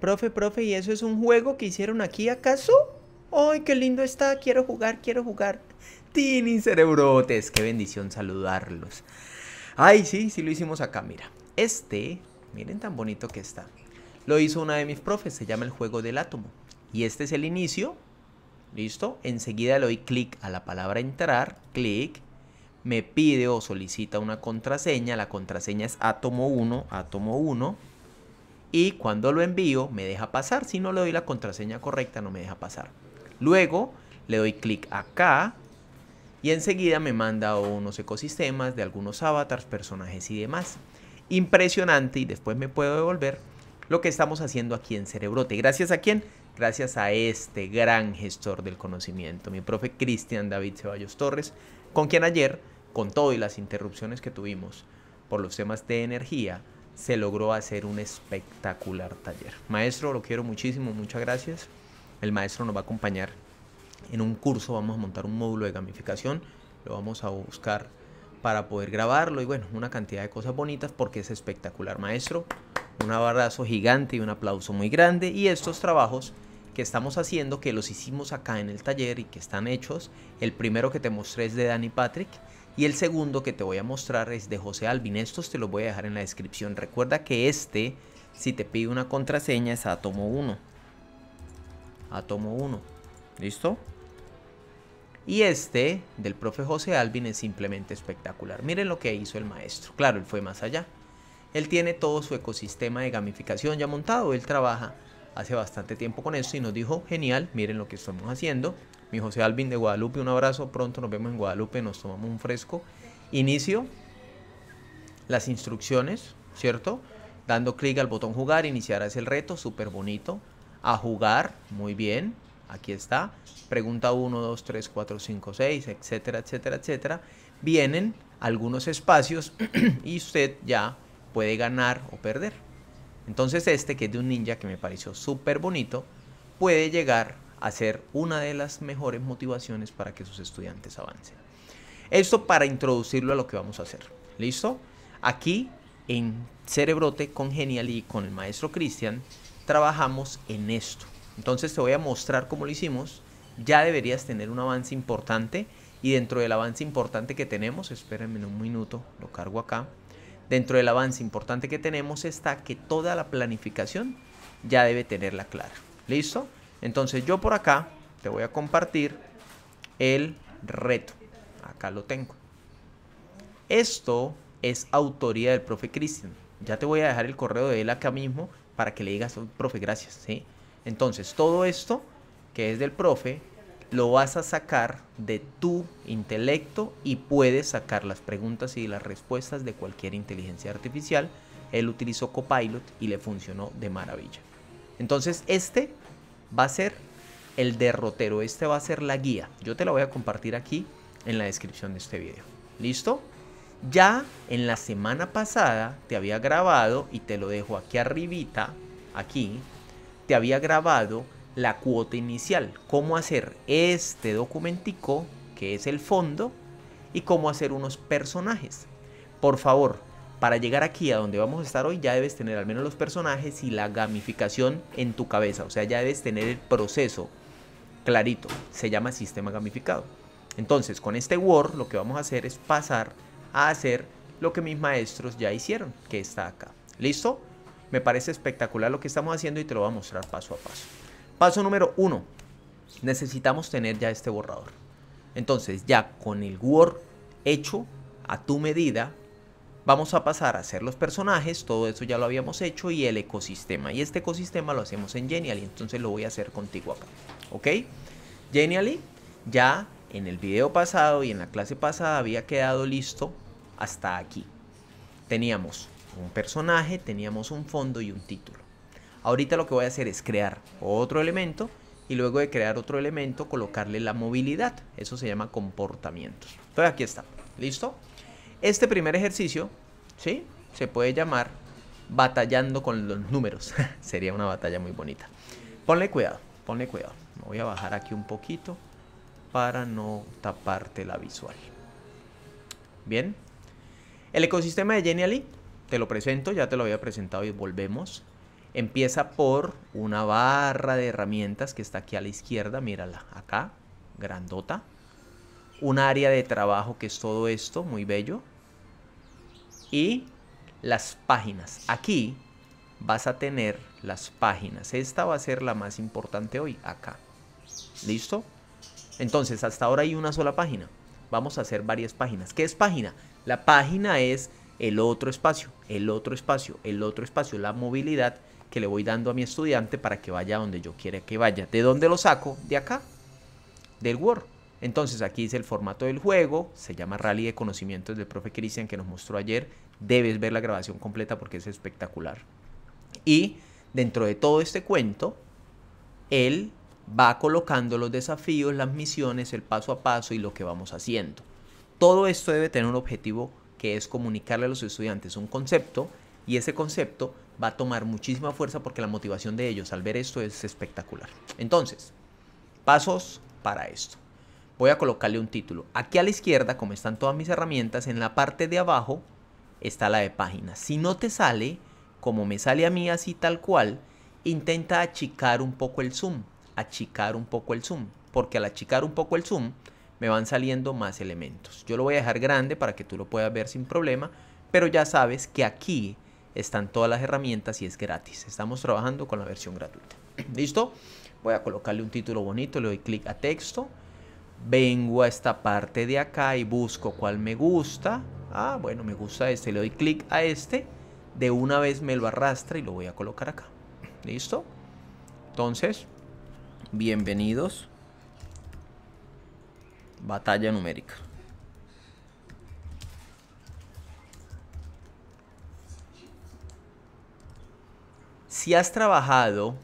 Profe, profe, ¿y eso es un juego que hicieron aquí acaso? ¡Ay, qué lindo está! Quiero jugar, quiero jugar. Tini Cerebrotes, qué bendición saludarlos. Ay, sí, sí lo hicimos acá, mira. Este, miren tan bonito que está. Lo hizo una de mis profes, se llama el juego del átomo. Y este es el inicio. ¿Listo? Enseguida le doy clic a la palabra entrar, clic, me pide o solicita una contraseña, la contraseña es átomo1, átomo1, y cuando lo envío me deja pasar. Si no le doy la contraseña correcta no me deja pasar. Luego le doy clic acá y enseguida me manda unos ecosistemas de algunos avatars, personajes y demás. Impresionante y después me puedo devolver lo que estamos haciendo aquí en Cerebrote. Gracias a quién? Gracias a este gran gestor del conocimiento, mi profe Cristian David Ceballos Torres, con quien ayer, con todo y las interrupciones que tuvimos por los temas de energía, se logró hacer un espectacular taller. Maestro, lo quiero muchísimo, muchas gracias. El maestro nos va a acompañar en un curso, vamos a montar un módulo de gamificación, lo vamos a buscar para poder grabarlo y bueno, una cantidad de cosas bonitas porque es espectacular, maestro. Un abrazo gigante y un aplauso muy grande y estos trabajos que estamos haciendo, que los hicimos acá en el taller y que están hechos, el primero que te mostré es de Danny Patrick, y el segundo que te voy a mostrar es de José Alvin. Estos te los voy a dejar en la descripción. Recuerda que este, si te pide una contraseña, es átomo 1. Átomo 1. ¿Listo? Y este, del profe José Alvin, es simplemente espectacular. Miren lo que hizo el maestro. Claro, él fue más allá. Él tiene todo su ecosistema de gamificación ya montado. Él trabaja hace bastante tiempo con esto y nos dijo, genial, miren lo que estamos haciendo mi José Alvin de Guadalupe, un abrazo, pronto nos vemos en Guadalupe, nos tomamos un fresco. Inicio las instrucciones, ¿cierto? Dando clic al botón jugar, iniciarás el reto, súper bonito. A jugar, muy bien, aquí está. Pregunta 1, 2, 3, 4, 5, 6, etcétera, etcétera, etcétera. Vienen algunos espacios y usted ya puede ganar o perder. Entonces este, que es de un ninja que me pareció súper bonito, puede llegar a ser una de las mejores motivaciones para que sus estudiantes avancen. Esto para introducirlo a lo que vamos a hacer. ¿Listo? Aquí en Cerebrote con Genial y con el maestro Cristian trabajamos en esto. Entonces te voy a mostrar cómo lo hicimos. Ya deberías tener un avance importante y dentro del avance importante que tenemos, espérenme un minuto, lo cargo acá. Dentro del avance importante que tenemos está que toda la planificación ya debe tenerla clara. ¿Listo? Entonces yo por acá te voy a compartir el reto. Acá lo tengo. Esto es autoría del profe Cristian. Ya te voy a dejar el correo de él acá mismo para que le digas, profe, gracias. Entonces, todo esto que es del profe, lo vas a sacar de tu intelecto y puedes sacar las preguntas y las respuestas de cualquier inteligencia artificial. Él utilizó Copilot y le funcionó de maravilla. Entonces, este va a ser el derrotero. Este va a ser la guía. Yo te la voy a compartir aquí en la descripción de este video. ¿Listo? Ya en la semana pasada te había grabado, y te lo dejo aquí arribita, aquí, te había grabado la cuota inicial. Cómo hacer este documentico, que es el fondo, y cómo hacer unos personajes. Por favor, para llegar aquí a donde vamos a estar hoy ya debes tener al menos los personajes y la gamificación en tu cabeza, o sea, ya debes tener el proceso clarito, se llama sistema gamificado. Entonces, con este Word lo que vamos a hacer es pasar a hacer lo que mis maestros ya hicieron, que está acá. ¿Listo? Me parece espectacular lo que estamos haciendo y te lo voy a mostrar paso a paso. Paso número uno, necesitamos tener ya este borrador. Entonces, ya con el Word hecho a tu medida, Vamos a pasar a hacer los personajes, todo eso ya lo habíamos hecho y el ecosistema. Y este ecosistema lo hacemos en Genially, entonces lo voy a hacer contigo acá. ¿Ok? Genially, ya en el video pasado y en la clase pasada había quedado listo hasta aquí. Teníamos un personaje, teníamos un fondo y un título. Ahorita lo que voy a hacer es crear otro elemento y luego de crear otro elemento colocarle la movilidad. Eso se llama comportamientos. Entonces aquí está. ¿Listo? Este primer ejercicio ¿sí? Se puede llamar batallando con los números. Sería una batalla muy bonita. Ponle cuidado, ponle cuidado. Me voy a bajar aquí un poquito para no taparte la visual. Bien. El ecosistema de Genially, te lo presento, ya te lo había presentado y volvemos. Empieza por una barra de herramientas que está aquí a la izquierda, mírala, acá, grandota. Un área de trabajo que es todo esto, muy bello y las páginas. Aquí vas a tener las páginas. Esta va a ser la más importante hoy, acá. ¿Listo? Entonces, hasta ahora hay una sola página. Vamos a hacer varias páginas. ¿Qué es página? La página es el otro espacio, el otro espacio, el otro espacio, la movilidad que le voy dando a mi estudiante para que vaya donde yo quiera que vaya. ¿De dónde lo saco? De acá, del Word. Entonces aquí dice el formato del juego, se llama Rally de Conocimientos del profe Cristian que nos mostró ayer debes ver la grabación completa porque es espectacular. Y dentro de todo este cuento, él va colocando los desafíos, las misiones, el paso a paso y lo que vamos haciendo. Todo esto debe tener un objetivo que es comunicarle a los estudiantes un concepto y ese concepto va a tomar muchísima fuerza porque la motivación de ellos al ver esto es espectacular. Entonces, pasos para esto. Voy a colocarle un título. Aquí a la izquierda, como están todas mis herramientas, en la parte de abajo está la de página. Si no te sale, como me sale a mí así tal cual, intenta achicar un poco el zoom, achicar un poco el zoom, porque al achicar un poco el zoom me van saliendo más elementos. Yo lo voy a dejar grande para que tú lo puedas ver sin problema, pero ya sabes que aquí están todas las herramientas y es gratis. Estamos trabajando con la versión gratuita. ¿Listo? Voy a colocarle un título bonito, le doy clic a texto, vengo a esta parte de acá y busco cuál me gusta, Ah, bueno, me gusta este, le doy clic a este. De una vez me lo arrastra y lo voy a colocar acá. ¿Listo? Entonces, bienvenidos. Batalla numérica. Si has trabajado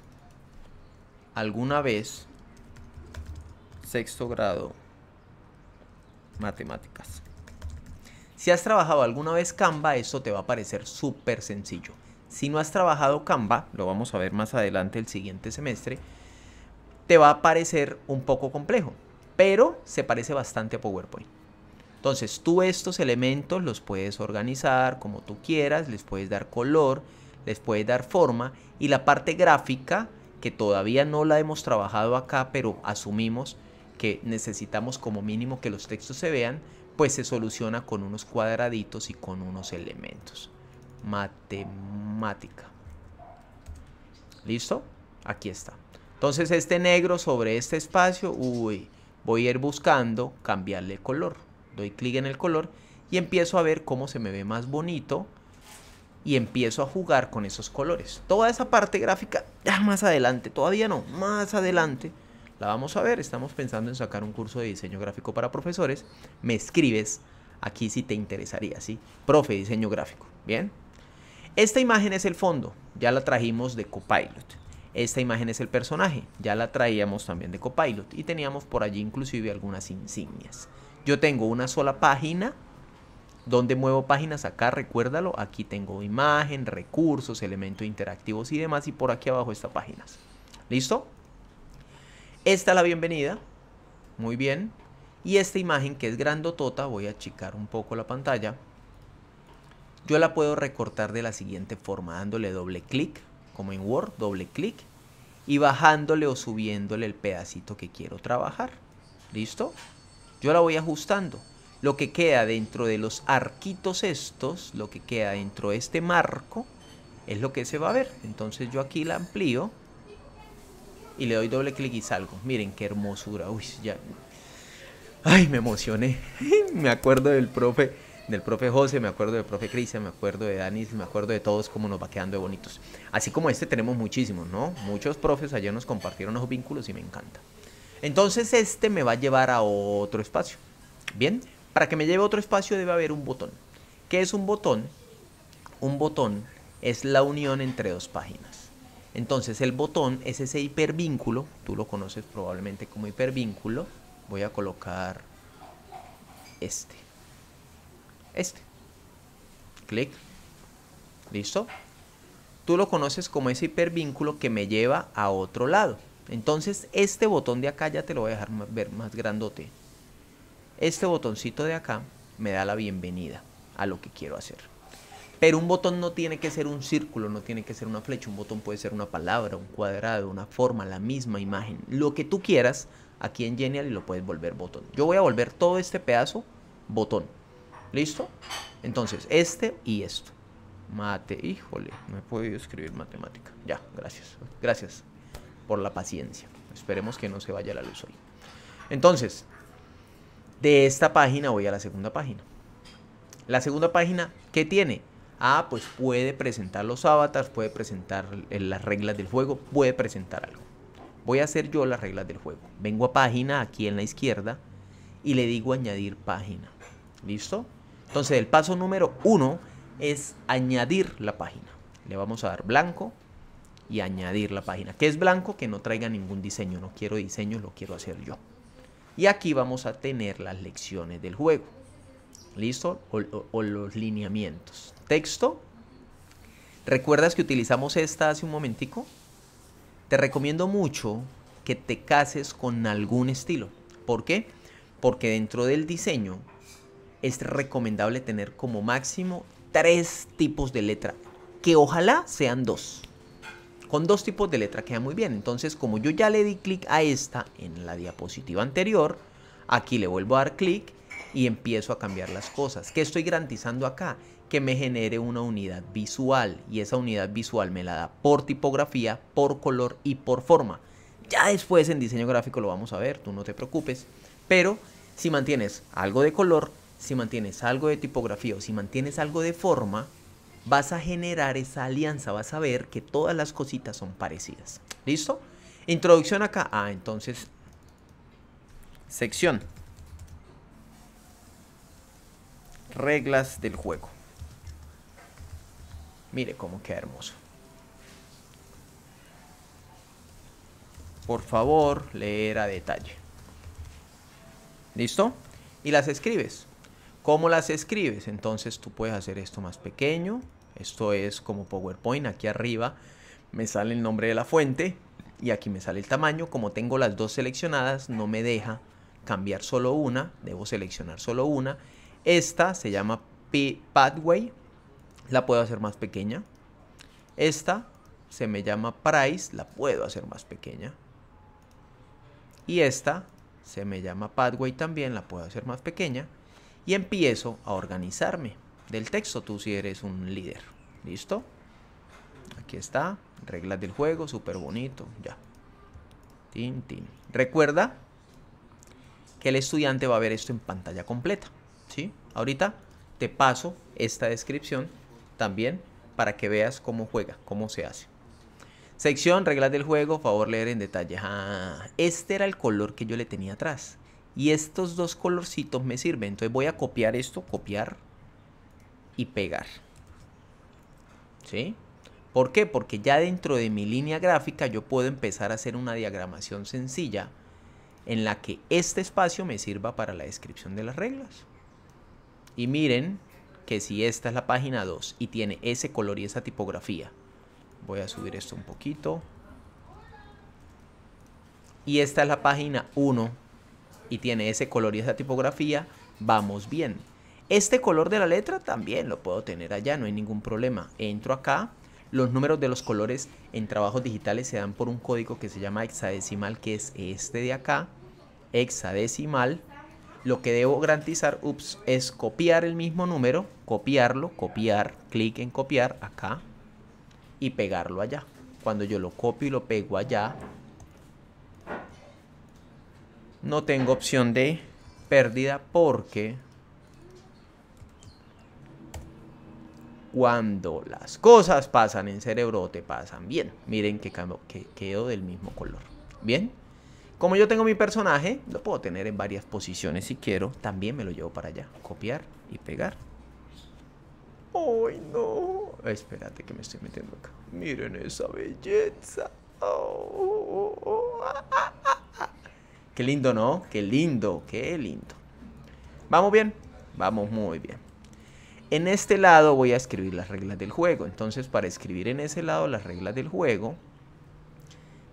alguna vez sexto grado matemáticas. Si has trabajado alguna vez Canva, esto te va a parecer súper sencillo. Si no has trabajado Canva, lo vamos a ver más adelante el siguiente semestre, te va a parecer un poco complejo, pero se parece bastante a PowerPoint. Entonces tú estos elementos los puedes organizar como tú quieras, les puedes dar color, les puedes dar forma y la parte gráfica que todavía no la hemos trabajado acá, pero asumimos que necesitamos como mínimo que los textos se vean, pues se soluciona con unos cuadraditos y con unos elementos. Matemática. ¿Listo? Aquí está. Entonces este negro sobre este espacio, uy, voy a ir buscando cambiarle color. Doy clic en el color y empiezo a ver cómo se me ve más bonito y empiezo a jugar con esos colores. Toda esa parte gráfica, más adelante, todavía no, más adelante la vamos a ver, estamos pensando en sacar un curso de diseño gráfico para profesores. Me escribes aquí si te interesaría, ¿sí? Profe, diseño gráfico, ¿bien? Esta imagen es el fondo, ya la trajimos de Copilot. Esta imagen es el personaje, ya la traíamos también de Copilot y teníamos por allí inclusive algunas insignias. Yo tengo una sola página, donde muevo páginas acá, recuérdalo, aquí tengo imagen, recursos, elementos interactivos y demás y por aquí abajo está páginas. ¿Listo? Esta la bienvenida. Muy bien. Y esta imagen que es grandotota, voy a achicar un poco la pantalla. Yo la puedo recortar de la siguiente forma, dándole doble clic, como en Word, doble clic, y bajándole o subiéndole el pedacito que quiero trabajar. ¿Listo? Yo la voy ajustando. Lo que queda dentro de los arquitos estos, lo que queda dentro de este marco, es lo que se va a ver. Entonces yo aquí la amplío y le doy doble clic y salgo. Miren qué hermosura. Uy, ya. Ay, me emocioné. me acuerdo del profe, del profe José, me acuerdo del profe Cristian, me acuerdo de Danis, me acuerdo de todos cómo nos va quedando de bonitos. Así como este tenemos muchísimos, ¿no? Muchos profes ayer nos compartieron los vínculos y me encanta. Entonces este me va a llevar a otro espacio. Bien, para que me lleve a otro espacio debe haber un botón. ¿Qué es un botón? Un botón es la unión entre dos páginas. Entonces el botón es ese hipervínculo, tú lo conoces probablemente como hipervínculo. Voy a colocar este. Este. Clic. ¿Listo? Tú lo conoces como ese hipervínculo que me lleva a otro lado. Entonces este botón de acá ya te lo voy a dejar ver más grandote. Este botoncito de acá me da la bienvenida a lo que quiero hacer. Pero un botón no tiene que ser un círculo, no tiene que ser una flecha, un botón puede ser una palabra, un cuadrado, una forma, la misma imagen, lo que tú quieras, aquí en Genial y lo puedes volver botón. Yo voy a volver todo este pedazo botón. ¿Listo? Entonces, este y esto. Mate, híjole, no he podido escribir matemática. Ya, gracias. Gracias por la paciencia. Esperemos que no se vaya la luz hoy. Entonces, de esta página voy a la segunda página. La segunda página, ¿qué tiene? ah, pues puede presentar los avatars, puede presentar eh, las reglas del juego, puede presentar algo. Voy a hacer yo las reglas del juego. Vengo a página aquí en la izquierda y le digo añadir página. ¿Listo? Entonces el paso número uno es añadir la página. Le vamos a dar blanco y añadir la página. que es blanco? Que no traiga ningún diseño. No quiero diseño, lo quiero hacer yo. Y aquí vamos a tener las lecciones del juego. ¿Listo? O, los lineamientos. Texto. ¿Recuerdas que utilizamos esta hace un momentico? Te recomiendo mucho que te cases con algún estilo. ¿Por qué? Porque dentro del diseño es recomendable tener como máximo tres tipos de letra, que ojalá sean dos. Con dos tipos de letra queda muy bien. Entonces, como yo ya le di clic a esta en la diapositiva anterior, aquí le vuelvo a dar clic y empiezo a cambiar las cosas. ¿Qué estoy garantizando acá? Que me genere una unidad visual y esa unidad visual me la da por tipografía, por color y por forma. Ya después en diseño gráfico lo vamos a ver, tú no te preocupes. Pero si mantienes algo de color, si mantienes algo de tipografía o si mantienes algo de forma, vas a generar esa alianza, vas a ver que todas las cositas son parecidas. ¿Listo? Introducción acá. Ah, entonces, sección. reglas del juego. Mire cómo queda hermoso. Por favor, leer a detalle. ¿Listo? Y las escribes. ¿Cómo las escribes? Entonces tú puedes hacer esto más pequeño. Esto es como PowerPoint. Aquí arriba me sale el nombre de la fuente y aquí me sale el tamaño. Como tengo las dos seleccionadas, no me deja cambiar solo una. Debo seleccionar solo una esta se llama Pathway. La puedo hacer más pequeña. Esta se me llama Price. La puedo hacer más pequeña. Y esta se me llama Pathway también. La puedo hacer más pequeña. Y empiezo a organizarme del texto. Tú si eres un líder. ¿Listo? Aquí está. Reglas del juego. Súper bonito. Ya. Tin, Recuerda que el estudiante va a ver esto en pantalla completa. Ahorita te paso esta descripción también para que veas cómo juega, cómo se hace. Sección, reglas del juego, favor leer en detalle. Ah, este era el color que yo le tenía atrás. Y estos dos colorcitos me sirven. Entonces voy a copiar esto, copiar y pegar. ¿Sí? ¿Por qué? Porque ya dentro de mi línea gráfica yo puedo empezar a hacer una diagramación sencilla en la que este espacio me sirva para la descripción de las reglas. Y miren que si esta es la página 2 y tiene ese color y esa tipografía. Voy a subir esto un poquito. Y esta es la página 1 y tiene ese color y esa tipografía. Vamos bien. Este color de la letra también lo puedo tener allá, no hay ningún problema. Entro acá. Los números de los colores en trabajos digitales se dan por un código que se llama hexadecimal, que es este de acá. Hexadecimal lo que debo garantizar ups, es copiar el mismo número, copiarlo, copiar, clic en copiar acá y pegarlo allá. Cuando yo lo copio y lo pego allá, no tengo opción de pérdida porque cuando las cosas pasan en cerebro te pasan bien. Miren que, que quedo del mismo color. ¿Bien? Como yo tengo mi personaje, lo puedo tener en varias posiciones si quiero. También me lo llevo para allá. Copiar y pegar. ¡Ay, no! Espérate que me estoy metiendo acá. Miren esa belleza. Qué lindo, ¿no? Qué lindo, qué lindo. ¿Vamos bien? Vamos muy bien. En este lado voy a escribir las reglas del juego. Entonces, para escribir en ese lado las reglas del juego,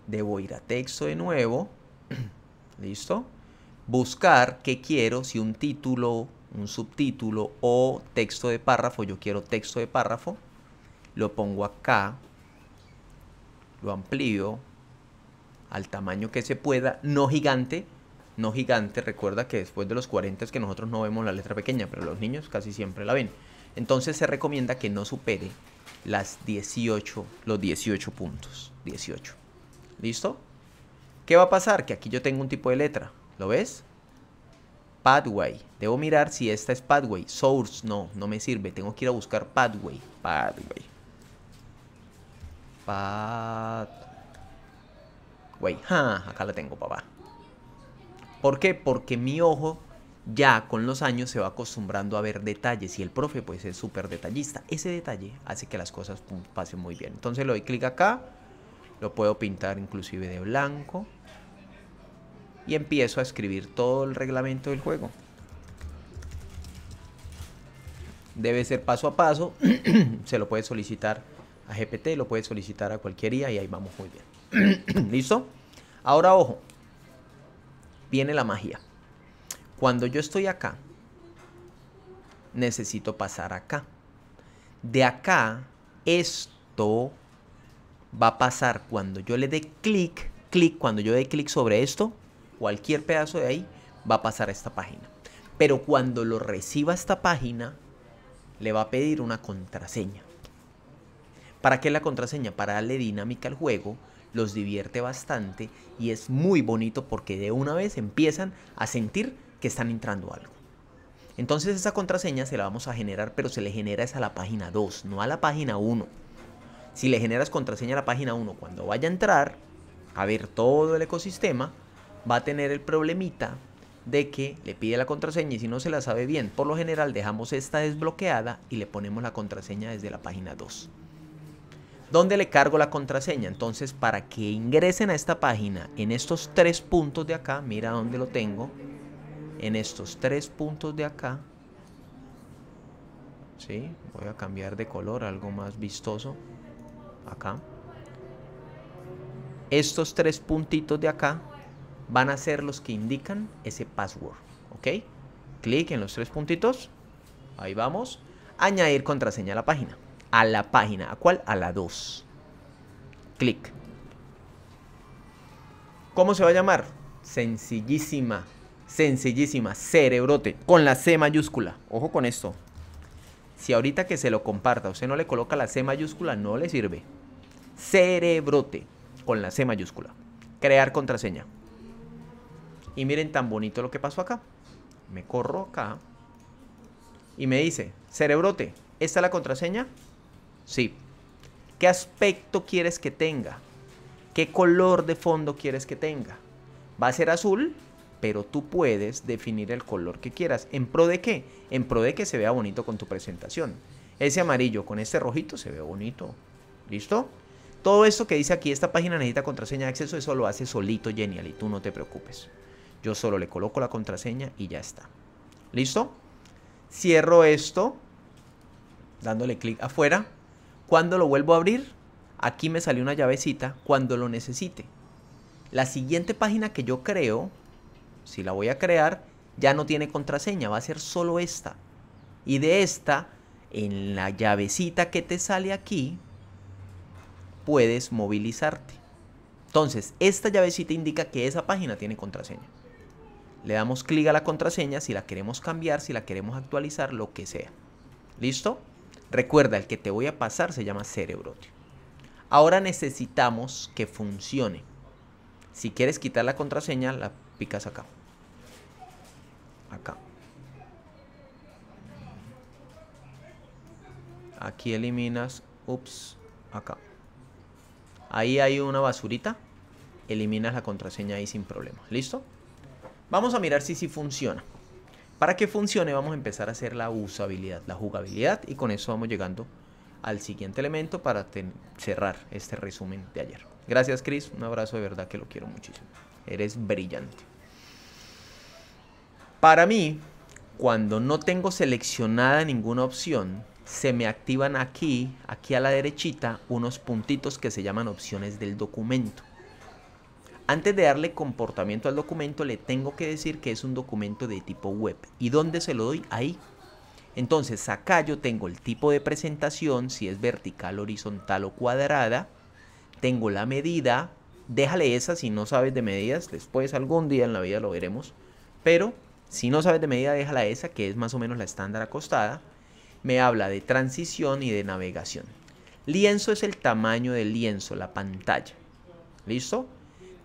debo ir a texto de nuevo ¿Listo? Buscar qué quiero, si un título, un subtítulo o texto de párrafo, yo quiero texto de párrafo, lo pongo acá, lo amplío al tamaño que se pueda, no gigante, no gigante, recuerda que después de los 40 es que nosotros no vemos la letra pequeña, pero los niños casi siempre la ven. Entonces se recomienda que no supere las 18, los 18 puntos, 18. ¿Listo? ¿Qué va a pasar? Que aquí yo tengo un tipo de letra. ¿Lo ves? Padway. Debo mirar si esta es Padway. Source, no, no me sirve. Tengo que ir a buscar Padway. Pathway. Padway. acá la tengo, papá. ¿Por qué? Porque mi ojo ya con los años se va acostumbrando a ver detalles y el profe puede ser súper detallista. Ese detalle hace que las cosas pasen muy bien. Entonces le doy clic acá, lo puedo pintar inclusive de blanco y empiezo a escribir todo el reglamento del juego. Debe ser paso a paso, se lo puede solicitar a GPT, lo puede solicitar a cualquier IA y ahí vamos muy bien. ¿Listo? Ahora ojo, viene la magia. Cuando yo estoy acá, necesito pasar acá. De acá, esto va a pasar cuando yo le dé clic, clic, cuando yo dé clic sobre esto, cualquier pedazo de ahí va a pasar a esta página. Pero cuando lo reciba esta página, le va a pedir una contraseña. ¿Para qué la contraseña? Para darle dinámica al juego, los divierte bastante y es muy bonito porque de una vez empiezan a sentir que están entrando algo. Entonces esa contraseña se la vamos a generar, pero se le genera es a la página 2, no a la página 1. Si le generas contraseña a la página 1, cuando vaya a entrar a ver todo el ecosistema, va a tener el problemita de que le pide la contraseña y si no se la sabe bien, por lo general dejamos esta desbloqueada y le ponemos la contraseña desde la página 2. ¿Dónde le cargo la contraseña? Entonces, para que ingresen a esta página, en estos tres puntos de acá, mira dónde lo tengo, en estos tres puntos de acá, ¿sí? voy a cambiar de color, algo más vistoso, acá, estos tres puntitos de acá, van a ser los que indican ese password. ¿Ok? Clic en los tres puntitos. Ahí vamos. Añadir contraseña a la página. A la página. ¿A cuál? A la 2. Clic. ¿Cómo se va a llamar? Sencillísima. Sencillísima. Cerebrote. Con la C mayúscula. Ojo con esto. Si ahorita que se lo comparta usted no le coloca la C mayúscula, no le sirve. Cerebrote. Con la C mayúscula. Crear contraseña. Y miren tan bonito lo que pasó acá. Me corro acá. Y me dice, cerebrote, ¿esta es la contraseña? Sí. ¿Qué aspecto quieres que tenga? ¿Qué color de fondo quieres que tenga? Va a ser azul, pero tú puedes definir el color que quieras. ¿En pro de qué? En pro de que se vea bonito con tu presentación. Ese amarillo con este rojito se ve bonito. ¿Listo? Todo esto que dice aquí, esta página necesita contraseña de acceso, eso lo hace solito Genial y tú no te preocupes. Yo solo le coloco la contraseña y ya está. ¿Listo? Cierro esto dándole clic afuera. Cuando lo vuelvo a abrir, aquí me sale una llavecita cuando lo necesite. La siguiente página que yo creo, si la voy a crear, ya no tiene contraseña, va a ser solo esta. Y de esta, en la llavecita que te sale aquí, puedes movilizarte. Entonces, esta llavecita indica que esa página tiene contraseña. Le damos clic a la contraseña si la queremos cambiar, si la queremos actualizar, lo que sea. ¿Listo? Recuerda, el que te voy a pasar se llama Cerebrotio. Ahora necesitamos que funcione. Si quieres quitar la contraseña, la picas acá. Acá. Aquí eliminas. Ups. Acá. Ahí hay una basurita. Eliminas la contraseña ahí sin problema. ¿Listo? Vamos a mirar si sí funciona. Para que funcione vamos a empezar a hacer la usabilidad, la jugabilidad y con eso vamos llegando al siguiente elemento para cerrar este resumen de ayer. Gracias Chris, un abrazo de verdad que lo quiero muchísimo. Eres brillante. Para mí, cuando no tengo seleccionada ninguna opción, se me activan aquí, aquí a la derechita, unos puntitos que se llaman opciones del documento. Antes de darle comportamiento al documento, le tengo que decir que es un documento de tipo web. ¿Y dónde se lo doy? Ahí. Entonces, acá yo tengo el tipo de presentación, si es vertical, horizontal o cuadrada. Tengo la medida. Déjale esa si no sabes de medidas. Después, algún día en la vida lo veremos. Pero si no sabes de medida, déjala esa, que es más o menos la estándar acostada. Me habla de transición y de navegación. Lienzo es el tamaño del lienzo, la pantalla. ¿Listo?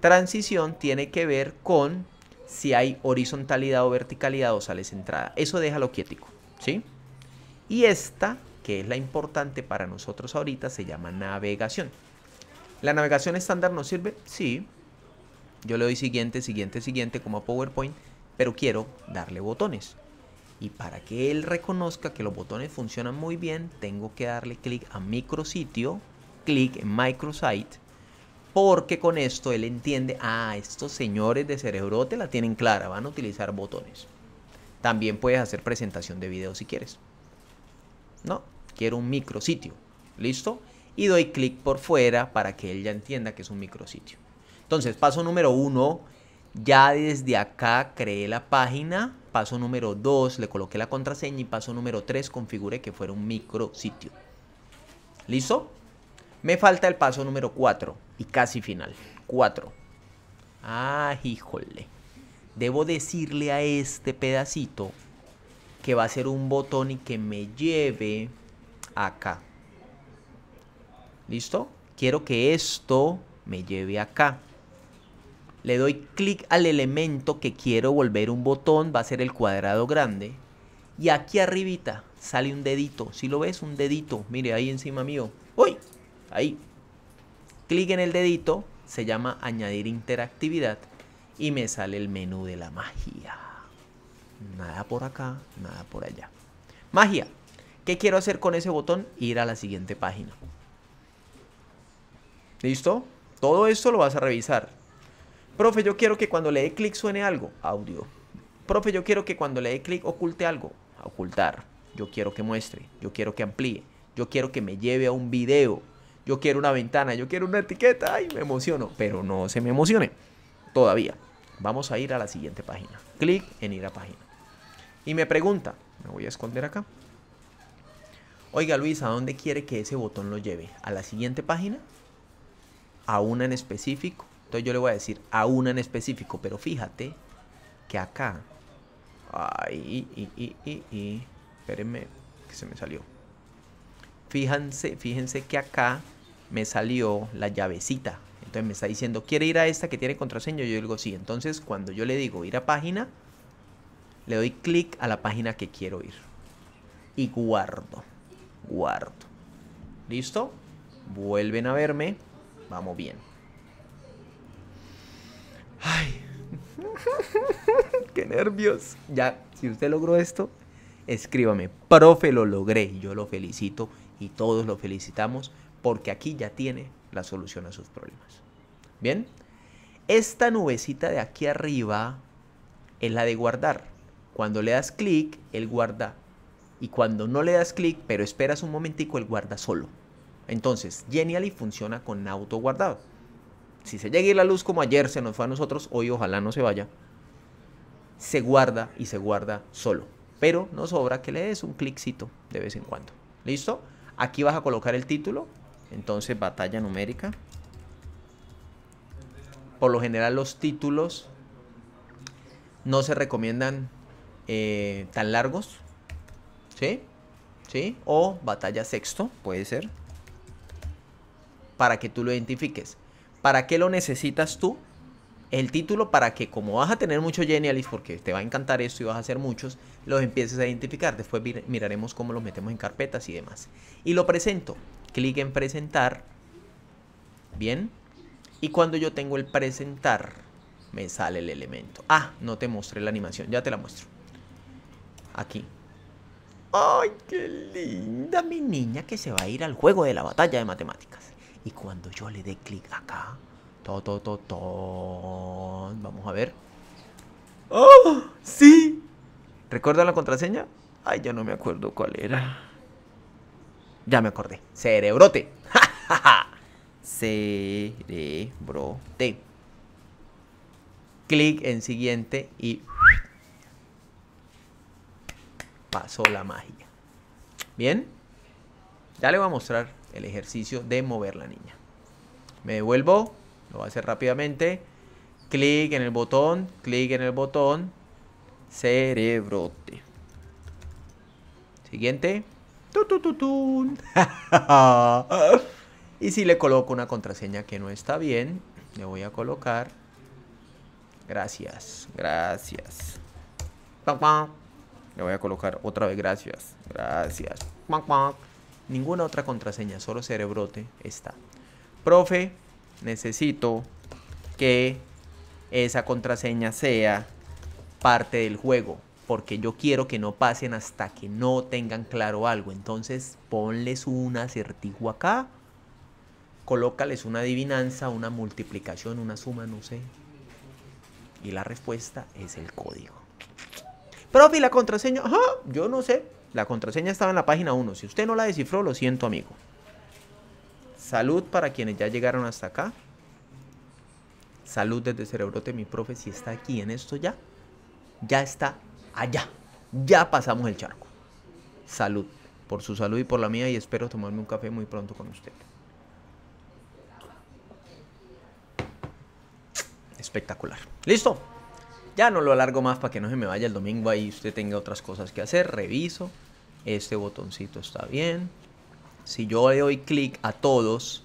Transición tiene que ver con si hay horizontalidad o verticalidad o sales entrada. Eso déjalo quietico, ¿sí? Y esta, que es la importante para nosotros ahorita, se llama navegación. ¿La navegación estándar nos sirve? Sí. Yo le doy siguiente, siguiente, siguiente como a PowerPoint, pero quiero darle botones. Y para que él reconozca que los botones funcionan muy bien, tengo que darle clic a micrositio, clic en microsite porque con esto él entiende, ah, estos señores de cerebrote la tienen clara, van a utilizar botones. También puedes hacer presentación de video si quieres. No, quiero un micrositio. ¿Listo? Y doy clic por fuera para que él ya entienda que es un micrositio. Entonces, paso número uno, ya desde acá creé la página. Paso número dos, le coloqué la contraseña. Y paso número tres, configure que fuera un micrositio. ¿Listo? Me falta el paso número 4 y casi final. 4. Ah, híjole. Debo decirle a este pedacito que va a ser un botón y que me lleve acá. ¿Listo? Quiero que esto me lleve acá. Le doy clic al elemento que quiero volver un botón, va a ser el cuadrado grande. Y aquí arribita sale un dedito, si ¿Sí lo ves? Un dedito, mire ahí encima mío. ¡Uy! Ahí. Clic en el dedito, se llama añadir interactividad y me sale el menú de la magia. Nada por acá, nada por allá. Magia. ¿Qué quiero hacer con ese botón? Ir a la siguiente página. ¿Listo? Todo esto lo vas a revisar. Profe, yo quiero que cuando le dé clic suene algo. Audio. Profe, yo quiero que cuando le dé clic oculte algo. Ocultar. Yo quiero que muestre. Yo quiero que amplíe. Yo quiero que me lleve a un video yo quiero una ventana, yo quiero una etiqueta, ay, me emociono, pero no se me emocione todavía. Vamos a ir a la siguiente página. Clic en ir a página. Y me pregunta, me voy a esconder acá. Oiga Luis, ¿a dónde quiere que ese botón lo lleve? ¿A la siguiente página? ¿A una en específico? Entonces yo le voy a decir a una en específico, pero fíjate que acá... Ay, y, y, y, y, espérenme que se me salió. Fíjense, que acá me salió la llavecita. Entonces me está diciendo, ¿quiere ir a esta que tiene contraseña? Yo digo, sí. Entonces cuando yo le digo ir a página, le doy clic a la página que quiero ir. Y guardo. Guardo. ¿Listo? Vuelven a verme. Vamos bien. Ay. Qué nervios. Ya, si usted logró esto, escríbame. Profe, lo logré. Yo lo felicito y todos lo felicitamos porque aquí ya tiene la solución a sus problemas. Bien, esta nubecita de aquí arriba es la de guardar. Cuando le das clic, él guarda. Y cuando no le das clic, pero esperas un momentico, él guarda solo. Entonces, y funciona con auto guardado. Si se llega a la luz como ayer se nos fue a nosotros, hoy ojalá no se vaya. Se guarda y se guarda solo. Pero nos sobra que le des un cliccito de vez en cuando. ¿Listo? Aquí vas a colocar el título. Entonces, batalla numérica. Por lo general los títulos no se recomiendan eh, tan largos. ¿Sí? ¿Sí? O batalla sexto, puede ser. Para que tú lo identifiques. ¿Para qué lo necesitas tú? el título para que como vas a tener muchos genialis, porque te va a encantar esto y vas a hacer muchos, los empieces a identificar. Después miraremos cómo los metemos en carpetas y demás. Y lo presento. Clic en presentar. Bien. Y cuando yo tengo el presentar, me sale el elemento. Ah, no te mostré la animación, ya te la muestro. Aquí. ¡Ay, qué linda mi niña que se va a ir al juego de la batalla de matemáticas! Y cuando yo le dé clic acá, To, Vamos a ver. ¡Oh! ¡Sí! ¿Recuerda la contraseña? Ay, ya no me acuerdo cuál era. Ya me acordé. Cerebrote. Cerebrote. Clic en siguiente y pasó la magia. Bien. Ya le voy a mostrar el ejercicio de mover la niña. Me devuelvo lo va a hacer rápidamente. Clic en el botón, clic en el botón. Cerebrote. Siguiente. y si le coloco una contraseña que no está bien, le voy a colocar. Gracias, gracias. Le voy a colocar otra vez gracias, gracias. Ninguna otra contraseña, solo cerebrote está. Profe, necesito que esa contraseña sea parte del juego. Porque yo quiero que no pasen hasta que no tengan claro algo. Entonces ponles un acertijo acá. Colócales una adivinanza, una multiplicación, una suma, no sé. Y la respuesta es el código. Profi, la contraseña? yo no sé. La contraseña estaba en la página 1. Si usted no la descifró, lo siento, amigo. Salud para quienes ya llegaron hasta acá. Salud desde Cerebrote, mi profe, si está aquí en esto ya, ya está allá. Ya pasamos el charco. Salud, por su salud y por la mía y espero tomarme un café muy pronto con usted. Espectacular. ¿Listo? Ya no lo alargo más para que no se me vaya el domingo ahí usted tenga otras cosas que hacer. Reviso. Este botoncito está bien si yo le doy clic a todos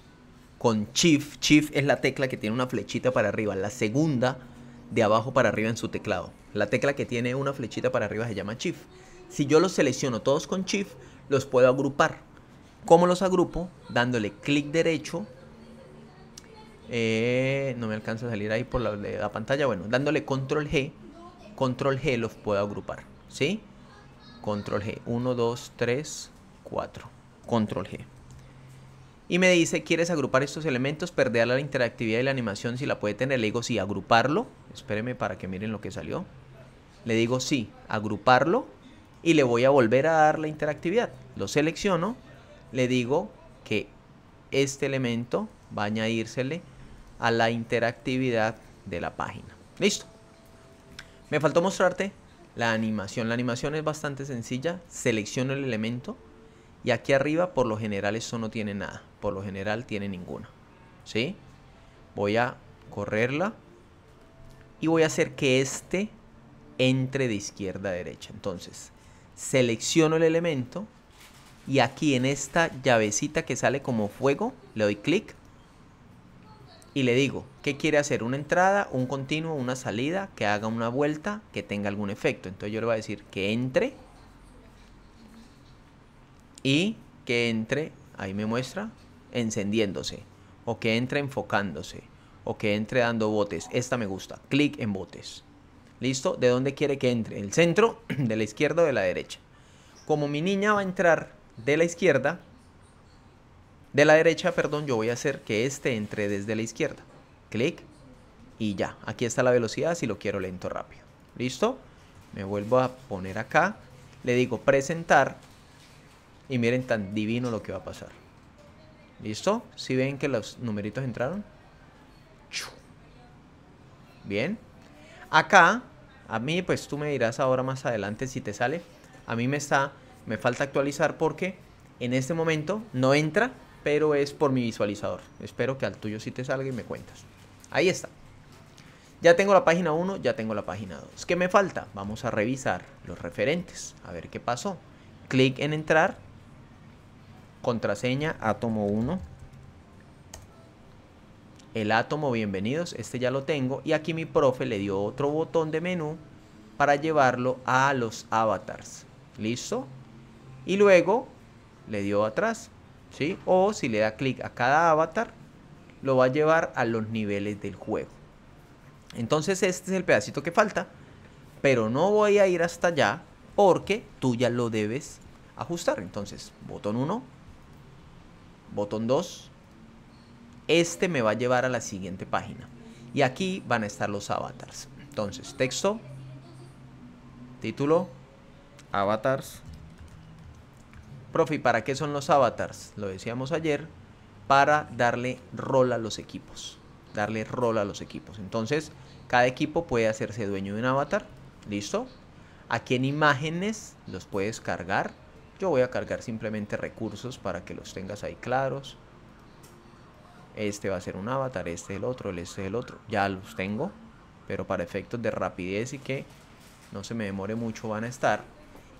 con Shift, Shift es la tecla que tiene una flechita para arriba, la segunda de abajo para arriba en su teclado. La tecla que tiene una flechita para arriba se llama Shift. Si yo los selecciono todos con Shift, los puedo agrupar. ¿Cómo los agrupo? Dándole clic derecho. Eh, no me alcanza a salir ahí por la, pantalla. Bueno, dándole control G. Control G los puedo agrupar. ¿Sí? Control G. 1, 2, 3, 4 control G. Y me dice, ¿quieres agrupar estos elementos? Perder la interactividad y la animación si la puede tener. Le digo, sí, agruparlo. Espéreme para que miren lo que salió. Le digo, sí, agruparlo. Y le voy a volver a dar la interactividad. Lo selecciono. Le digo que este elemento va a añadírsele a la interactividad de la página. Listo. Me faltó mostrarte la animación. La animación es bastante sencilla. Selecciono el elemento y aquí arriba, por lo general, eso no tiene nada. Por lo general, tiene ninguna. ¿Sí? Voy a correrla. Y voy a hacer que este entre de izquierda a derecha. Entonces, selecciono el elemento. Y aquí en esta llavecita que sale como fuego, le doy clic. Y le digo, ¿qué quiere hacer? ¿Una entrada, un continuo, una salida? Que haga una vuelta, que tenga algún efecto. Entonces yo le voy a decir que entre y que entre, ahí me muestra, encendiéndose, o que entre enfocándose, o que entre dando botes. Esta me gusta, clic en botes. ¿Listo? ¿De dónde quiere que entre? ¿El centro, de la izquierda o de la derecha? Como mi niña va a entrar de la izquierda, de la derecha, perdón, yo voy a hacer que este entre desde la izquierda. Clic y ya. Aquí está la velocidad si lo quiero lento rápido. ¿Listo? Me vuelvo a poner acá. Le digo presentar y miren tan divino lo que va a pasar. ¿Listo? Si ven que los numeritos entraron. Bien. Acá, a mí pues tú me dirás ahora más adelante si te sale. A mí me está, me falta actualizar porque en este momento no entra, pero es por mi visualizador. Espero que al tuyo sí te salga y me cuentas. Ahí está. Ya tengo la página 1, ya tengo la página 2. ¿Qué me falta? Vamos a revisar los referentes, a ver qué pasó. Clic en entrar Contraseña, átomo 1. El átomo, bienvenidos, este ya lo tengo. Y aquí mi profe le dio otro botón de menú para llevarlo a los avatars. ¿Listo? Y luego le dio atrás. ¿Sí? O si le da clic a cada avatar, lo va a llevar a los niveles del juego. Entonces este es el pedacito que falta, pero no voy a ir hasta allá porque tú ya lo debes ajustar. Entonces, botón 1, botón 2, este me va a llevar a la siguiente página. Y aquí van a estar los avatars. Entonces, texto, título, avatars. Profi, ¿para qué son los avatars? Lo decíamos ayer, para darle rol a los equipos. Darle rol a los equipos. Entonces, cada equipo puede hacerse dueño de un avatar. ¿Listo? Aquí en imágenes los puedes cargar yo voy a cargar simplemente recursos para que los tengas ahí claros. Este va a ser un avatar, este el otro, el este el otro. Ya los tengo, pero para efectos de rapidez y que no se me demore mucho van a estar.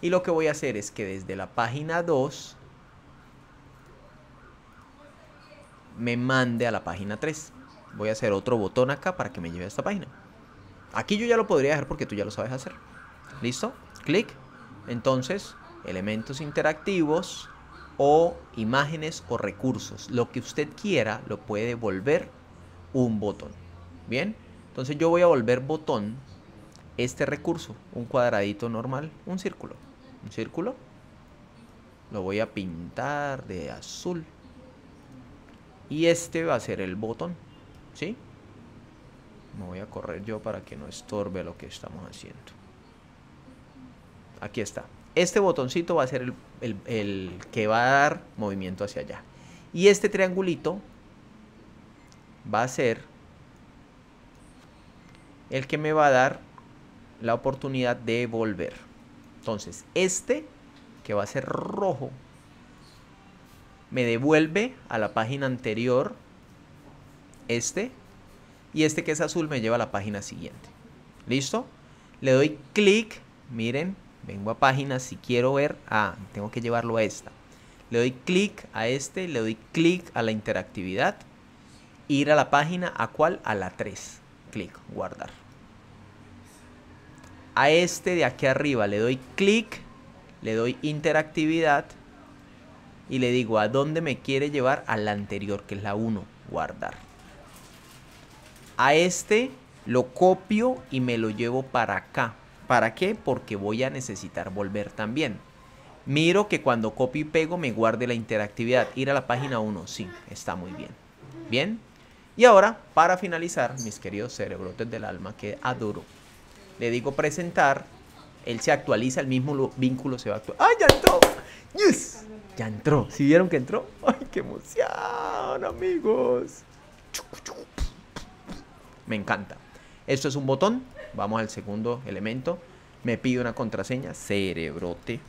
Y lo que voy a hacer es que desde la página 2 me mande a la página 3. Voy a hacer otro botón acá para que me lleve a esta página. Aquí yo ya lo podría hacer porque tú ya lo sabes hacer. ¿Listo? Clic. Entonces, elementos interactivos o imágenes o recursos. Lo que usted quiera lo puede volver un botón. Bien, entonces yo voy a volver botón este recurso, un cuadradito normal, un círculo. Un círculo lo voy a pintar de azul. Y este va a ser el botón, ¿sí? Me voy a correr yo para que no estorbe lo que estamos haciendo. Aquí está. Este botoncito va a ser el, que va a dar movimiento hacia allá. Y este triangulito va a ser el que me va a dar la oportunidad de volver. Entonces, este que va a ser rojo me devuelve a la página anterior este y este que es azul me lleva a la página siguiente. ¿Listo? Le doy clic, miren, Vengo a página, si quiero ver, ah, tengo que llevarlo a esta. Le doy clic a este, le doy clic a la interactividad. Ir a la página, ¿a cuál? A la 3. Clic, guardar. A este de aquí arriba le doy clic, le doy interactividad y le digo a dónde me quiere llevar a la anterior, que es la 1, guardar. A este lo copio y me lo llevo para acá, ¿Para qué? Porque voy a necesitar volver también. Miro que cuando copio y pego me guarde la interactividad. Ir a la página 1, sí, está muy bien. Bien. Y ahora, para finalizar, mis queridos cerebrotes del alma que adoro, le digo presentar. Él se actualiza, el mismo vínculo se va a actualizar. ¡Ay, ya entró! ¡Yes! Ya entró. ¿Sí vieron que entró? ¡Ay, qué emoción, amigos! Me encanta. Esto es un botón Vamos al segundo elemento. Me pide una contraseña, cerebrote.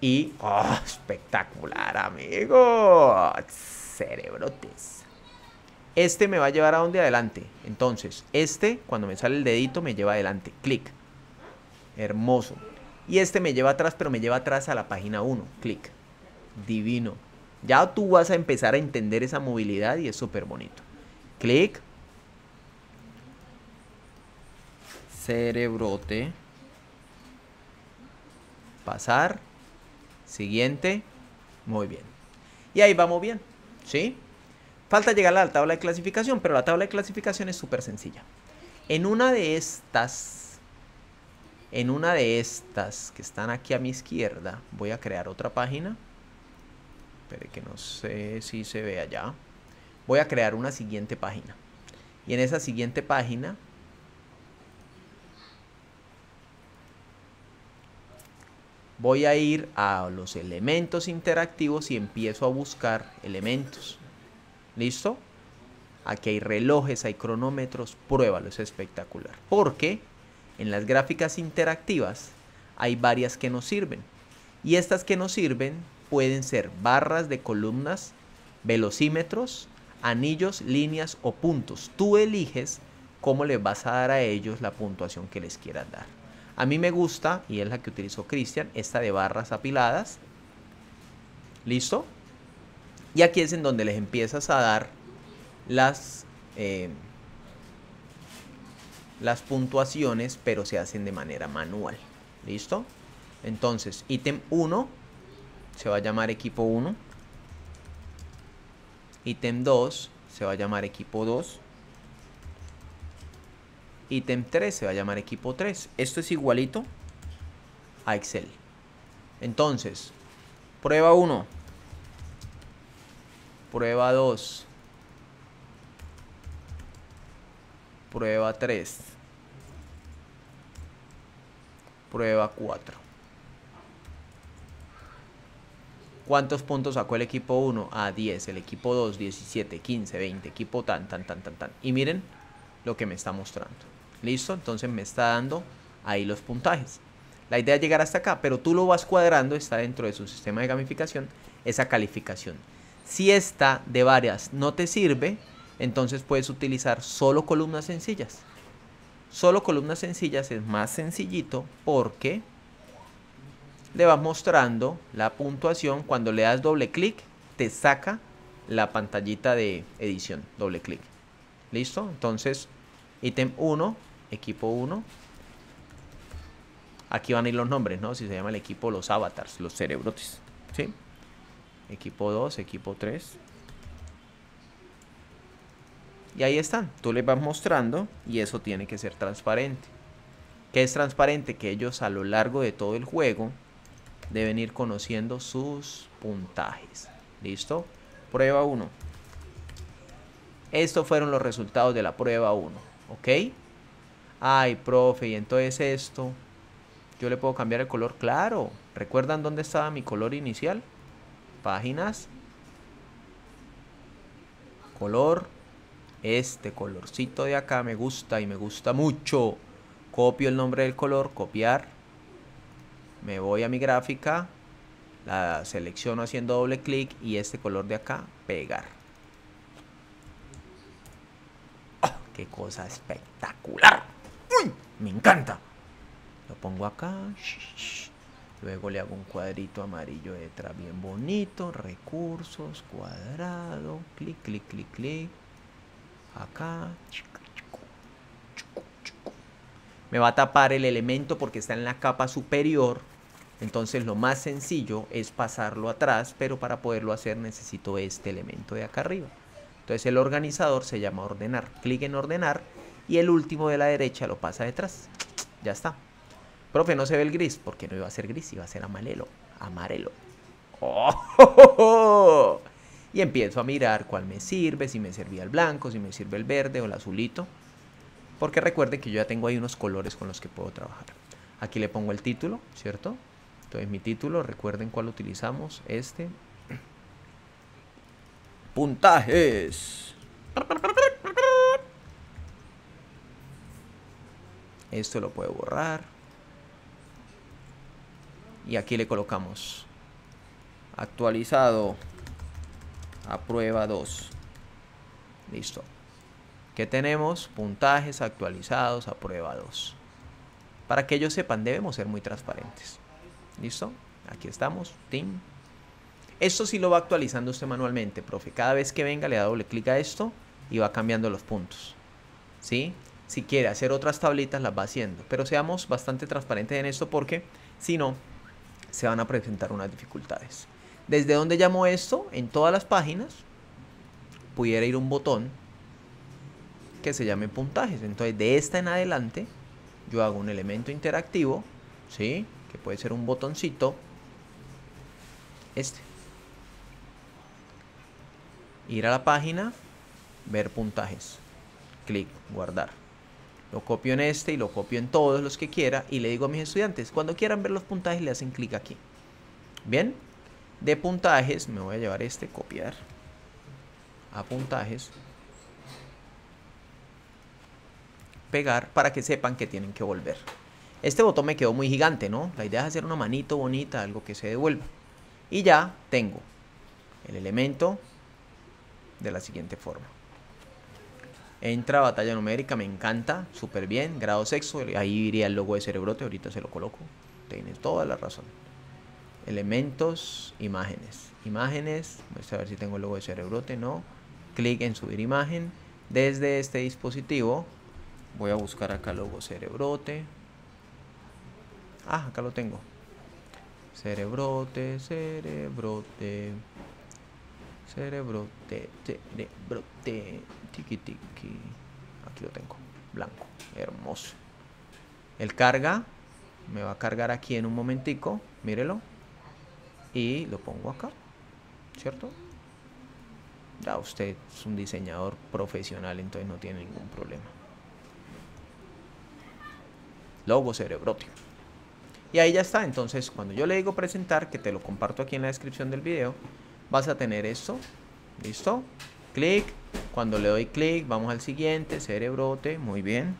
Y, oh, espectacular, amigo. Cerebrotes. Este me va a llevar a donde adelante. Entonces, este, cuando me sale el dedito, me lleva adelante. Clic. Hermoso. Y este me lleva atrás, pero me lleva atrás a la página 1. Clic. Divino. Ya tú vas a empezar a entender esa movilidad y es súper bonito. Clic. cerebrote. Pasar. Siguiente. Muy bien. Y ahí vamos bien. ¿Sí? Falta llegar a la tabla de clasificación, pero la tabla de clasificación es súper sencilla. En una de estas, en una de estas que están aquí a mi izquierda, voy a crear otra página. Espere que no sé si se ve allá. Voy a crear una siguiente página. Y en esa siguiente página voy a ir a los elementos interactivos y empiezo a buscar elementos. ¿Listo? Aquí hay relojes, hay cronómetros, pruébalo, es espectacular. Porque en las gráficas interactivas hay varias que nos sirven. Y estas que nos sirven pueden ser barras de columnas, velocímetros, anillos, líneas o puntos. Tú eliges cómo le vas a dar a ellos la puntuación que les quieras dar. A mí me gusta, y es la que utilizó Christian, esta de barras apiladas. ¿Listo? Y aquí es en donde les empiezas a dar las, eh, las puntuaciones, pero se hacen de manera manual. ¿Listo? Entonces, ítem 1 se va a llamar equipo 1. Ítem 2 se va a llamar equipo 2. Ítem 3 se va a llamar equipo 3. Esto es igualito a Excel. Entonces, prueba 1. Prueba 2. Prueba 3. Prueba 4. ¿Cuántos puntos sacó el equipo 1? A ah, 10. El equipo 2, 17, 15, 20. Equipo tan, tan, tan, tan, tan. Y miren lo que me está mostrando. Listo, entonces me está dando ahí los puntajes. La idea es llegar hasta acá, pero tú lo vas cuadrando, está dentro de su sistema de gamificación, esa calificación. Si esta de varias no te sirve, entonces puedes utilizar solo columnas sencillas. Solo columnas sencillas es más sencillito porque le vas mostrando la puntuación. Cuando le das doble clic, te saca la pantallita de edición. Doble clic. ¿Listo? Entonces, ítem 1 equipo 1. Aquí van a ir los nombres, ¿no? Si se llama el equipo los avatars, los cerebrotes. ¿Sí? Equipo 2, equipo 3. Y ahí están. Tú les vas mostrando y eso tiene que ser transparente. ¿Qué es transparente? Que ellos a lo largo de todo el juego deben ir conociendo sus puntajes. ¿Listo? Prueba 1. Estos fueron los resultados de la prueba 1. ¿Ok? ay, profe, y entonces esto, yo le puedo cambiar el color. Claro, ¿recuerdan dónde estaba mi color inicial? Páginas, color, este colorcito de acá me gusta y me gusta mucho. Copio el nombre del color, copiar. Me voy a mi gráfica, la selecciono haciendo doble clic y este color de acá, pegar. ¡Ah! ¡Qué cosa espectacular! Me encanta. Lo pongo acá. Luego le hago un cuadrito amarillo detrás, bien bonito. Recursos, cuadrado. Clic, clic, clic, clic. Acá. Me va a tapar el elemento porque está en la capa superior. Entonces lo más sencillo es pasarlo atrás, pero para poderlo hacer necesito este elemento de acá arriba. Entonces el organizador se llama ordenar. Clic en ordenar y el último de la derecha lo pasa detrás. Ya está. Profe, no se ve el gris, porque no iba a ser gris, iba a ser amarelo. Amarelo. Oh. Y empiezo a mirar cuál me sirve, si me servía el blanco, si me sirve el verde o el azulito. Porque recuerden que yo ya tengo ahí unos colores con los que puedo trabajar. Aquí le pongo el título, ¿cierto? Entonces mi título, recuerden cuál utilizamos, este. Puntajes. Esto lo puedo borrar. Y aquí le colocamos actualizado a prueba 2. Listo. ¿Qué tenemos? Puntajes actualizados a prueba 2. Para que ellos sepan, debemos ser muy transparentes. ¿Listo? Aquí estamos. Team. Esto sí lo va actualizando usted manualmente, profe. Cada vez que venga le da doble clic a esto y va cambiando los puntos. ¿Sí? si quiere hacer otras tablitas, las va haciendo. Pero seamos bastante transparentes en esto porque si no, se van a presentar unas dificultades. ¿Desde donde llamo esto? En todas las páginas pudiera ir un botón que se llame puntajes. Entonces, de esta en adelante, yo hago un elemento interactivo, ¿sí? Que puede ser un botoncito, este. Ir a la página, ver puntajes. Clic, guardar. Lo copio en este y lo copio en todos los que quiera y le digo a mis estudiantes, cuando quieran ver los puntajes le hacen clic aquí. Bien, de puntajes me voy a llevar este, copiar a puntajes, pegar para que sepan que tienen que volver. Este botón me quedó muy gigante, ¿no? La idea es hacer una manito bonita, algo que se devuelva. Y ya tengo el elemento de la siguiente forma. Entra batalla numérica, me encanta, súper bien. Grado sexo ahí iría el logo de Cerebrote, ahorita se lo coloco. Tienes toda la razón. Elementos, imágenes. Imágenes, voy a ver si tengo el logo de Cerebrote, no. Clic en subir imagen. Desde este dispositivo, voy a buscar acá logo Cerebrote. Ah, acá lo tengo. Cerebrote, cerebrote. Cerebrote, te, tiki tiki. Aquí lo tengo, blanco, hermoso. El carga, me va a cargar aquí en un momentico, mírelo. Y lo pongo acá, ¿cierto? Ya usted es un diseñador profesional, entonces no tiene ningún problema. Logo cerebrote. Y ahí ya está. Entonces, cuando yo le digo presentar, que te lo comparto aquí en la descripción del video, vas a tener esto. ¿Listo? Clic. Cuando le doy clic, vamos al siguiente. Cerebrote. Muy bien.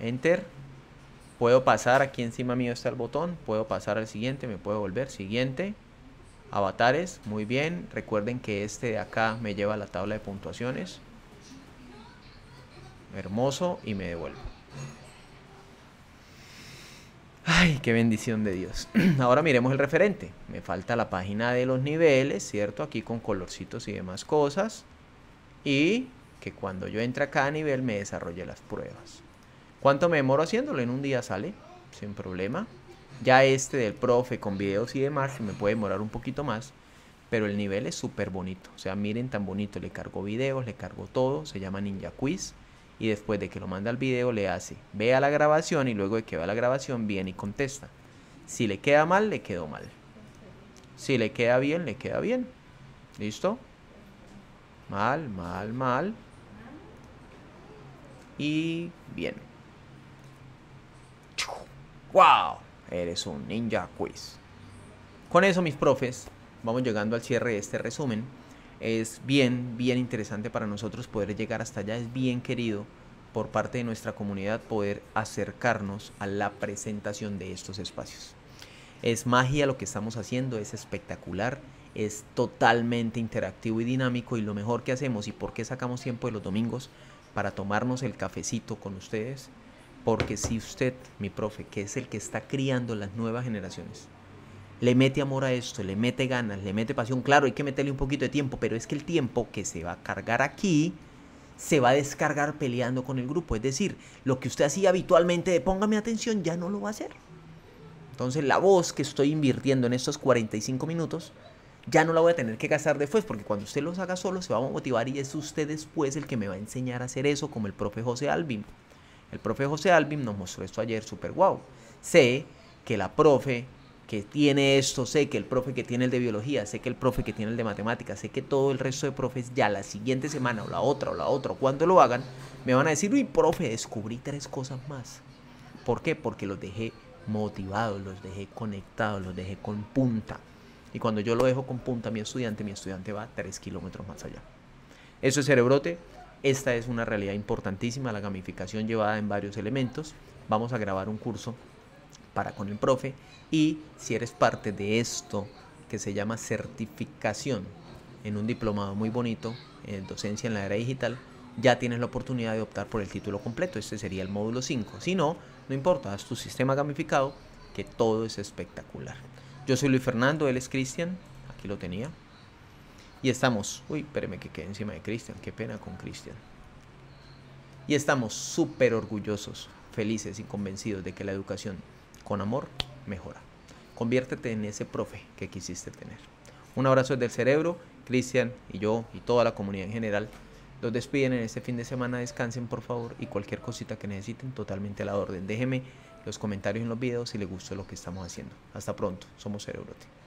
Enter. Puedo pasar. Aquí encima mío está el botón. Puedo pasar al siguiente. Me puedo volver. Siguiente. Avatares. Muy bien. Recuerden que este de acá me lleva a la tabla de puntuaciones. Hermoso. Y me devuelvo. Ay, qué bendición de Dios. Ahora miremos el referente. Me falta la página de los niveles, ¿cierto? Aquí con colorcitos y demás cosas. Y que cuando yo entre a cada nivel me desarrolle las pruebas. ¿Cuánto me demoro haciéndolo? En un día sale, sin problema. Ya este del profe con videos y demás me puede demorar un poquito más. Pero el nivel es súper bonito. O sea, miren tan bonito. Le cargo videos, le cargo todo. Se llama Ninja Quiz y después de que lo manda al video le hace, vea la grabación y luego de que va la grabación viene y contesta. Si le queda mal, le quedó mal. Si le queda bien, le queda bien. ¿Listo? Mal, mal, mal. Y bien. ¡Wow! Eres un ninja quiz. Con eso, mis profes, vamos llegando al cierre de este resumen es bien, bien interesante para nosotros poder llegar hasta allá, es bien querido por parte de nuestra comunidad poder acercarnos a la presentación de estos espacios. Es magia lo que estamos haciendo, es espectacular, es totalmente interactivo y dinámico y lo mejor que hacemos y por qué sacamos tiempo de los domingos para tomarnos el cafecito con ustedes, porque si usted, mi profe, que es el que está criando las nuevas generaciones, le mete amor a esto, le mete ganas, le mete pasión. Claro, hay que meterle un poquito de tiempo, pero es que el tiempo que se va a cargar aquí se va a descargar peleando con el grupo. Es decir, lo que usted hacía habitualmente de póngame atención ya no lo va a hacer. Entonces la voz que estoy invirtiendo en estos 45 minutos ya no la voy a tener que gastar después, porque cuando usted los haga solo se va a motivar y es usted después el que me va a enseñar a hacer eso, como el profe José Albin. El profe José Albin nos mostró esto ayer, súper guau. Sé que la profe que tiene esto, sé que el profe que tiene el de biología, sé que el profe que tiene el de matemáticas, sé que todo el resto de profes ya la siguiente semana o la otra o la otra, cuando lo hagan, me van a decir, uy, profe, descubrí tres cosas más. ¿Por qué? Porque los dejé motivados, los dejé conectados, los dejé con punta. Y cuando yo lo dejo con punta a mi estudiante, mi estudiante va tres kilómetros más allá. Eso es cerebrote. Esta es una realidad importantísima, la gamificación llevada en varios elementos. Vamos a grabar un curso para con el profe. Y si eres parte de esto que se llama certificación en un diplomado muy bonito, en docencia en la era digital, ya tienes la oportunidad de optar por el título completo. Este sería el módulo 5. Si no, no importa, haz tu sistema gamificado, que todo es espectacular. Yo soy Luis Fernando, él es Cristian, aquí lo tenía. Y estamos, uy, espéreme que quede encima de Cristian, qué pena con Cristian. Y estamos súper orgullosos, felices y convencidos de que la educación con amor, mejora. Conviértete en ese profe que quisiste tener. Un abrazo desde el cerebro, Cristian y yo y toda la comunidad en general. Los despiden en este fin de semana, descansen por favor y cualquier cosita que necesiten totalmente a la orden. Déjenme los comentarios en los videos si les gustó lo que estamos haciendo. Hasta pronto, somos Cerebrote.